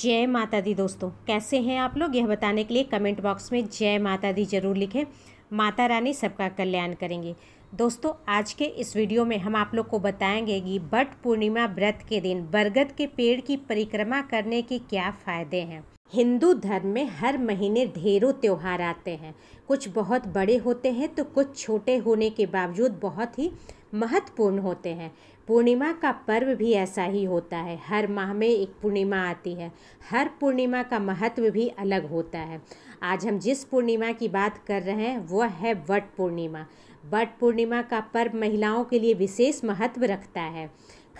जय माता दी दोस्तों कैसे हैं आप लोग यह बताने के लिए कमेंट बॉक्स में जय माता दी जरूर लिखें माता रानी सबका कल्याण करेंगे दोस्तों आज के इस वीडियो में हम आप लोग को बताएंगे कि बट पूर्णिमा व्रत के दिन बरगद के पेड़ की परिक्रमा करने के क्या फ़ायदे हैं हिंदू धर्म में हर महीने ढेरों त्यौहार आते हैं कुछ बहुत बड़े होते हैं तो कुछ छोटे होने के बावजूद बहुत ही महत्वपूर्ण होते हैं पूर्णिमा का पर्व भी ऐसा ही होता है हर माह में एक पूर्णिमा आती है हर पूर्णिमा का महत्व भी अलग होता है आज हम जिस पूर्णिमा की बात कर रहे हैं वह है वट पूर्णिमा वट पूर्णिमा का पर्व महिलाओं के लिए विशेष महत्व रखता है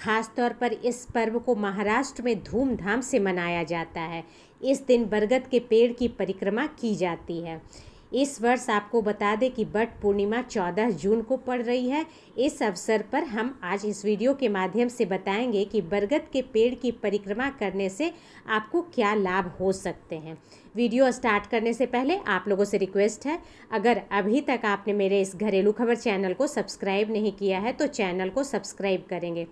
खासतौर पर इस पर्व को महाराष्ट्र में धूमधाम से मनाया जाता है इस दिन बरगद के पेड़ की परिक्रमा की जाती है इस वर्ष आपको बता दें कि बट पूर्णिमा 14 जून को पड़ रही है इस अवसर पर हम आज इस वीडियो के माध्यम से बताएंगे कि बरगद के पेड़ की परिक्रमा करने से आपको क्या लाभ हो सकते हैं वीडियो स्टार्ट करने से पहले आप लोगों से रिक्वेस्ट है अगर अभी तक आपने मेरे इस घरेलू खबर चैनल को सब्सक्राइब नहीं किया है तो चैनल को सब्सक्राइब करेंगे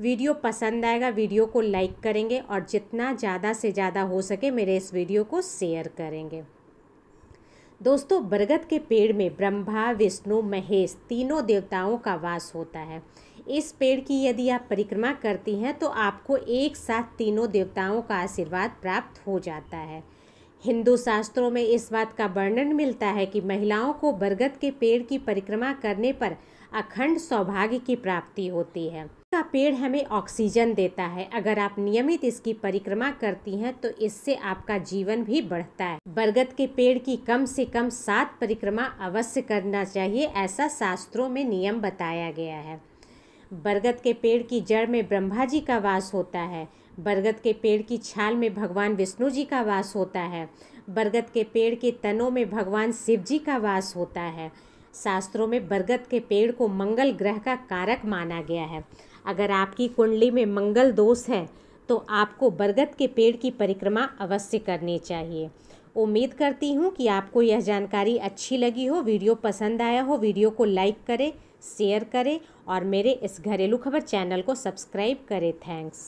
वीडियो पसंद आएगा वीडियो को लाइक करेंगे और जितना ज़्यादा से ज़्यादा हो सके मेरे इस वीडियो को शेयर करेंगे दोस्तों बरगद के पेड़ में ब्रह्मा विष्णु महेश तीनों देवताओं का वास होता है इस पेड़ की यदि आप परिक्रमा करती हैं तो आपको एक साथ तीनों देवताओं का आशीर्वाद प्राप्त हो जाता है हिंदू शास्त्रों में इस बात का वर्णन मिलता है कि महिलाओं को बरगद के पेड़ की परिक्रमा करने पर अखंड सौभाग्य की प्राप्ति होती है का पेड़ हमें ऑक्सीजन देता है अगर आप नियमित इसकी परिक्रमा करती हैं तो इससे आपका जीवन भी बढ़ता है बरगद के पेड़ की कम से कम सात परिक्रमा अवश्य करना चाहिए ऐसा शास्त्रों में नियम बताया गया है बरगद के पेड़ की जड़ में ब्रह्मा जी का वास होता है बरगद के पेड़ की छाल में भगवान विष्णु जी का वास होता है बरगद के पेड़ के तनों में भगवान शिव जी का वास होता है शास्त्रों में बरगद के पेड़ को मंगल ग्रह का कारक माना गया है अगर आपकी कुंडली में मंगल दोष है तो आपको बरगद के पेड़ की परिक्रमा अवश्य करनी चाहिए उम्मीद करती हूँ कि आपको यह जानकारी अच्छी लगी हो वीडियो पसंद आया हो वीडियो को लाइक करें शेयर करें और मेरे इस घरेलू खबर चैनल को सब्सक्राइब करें थैंक्स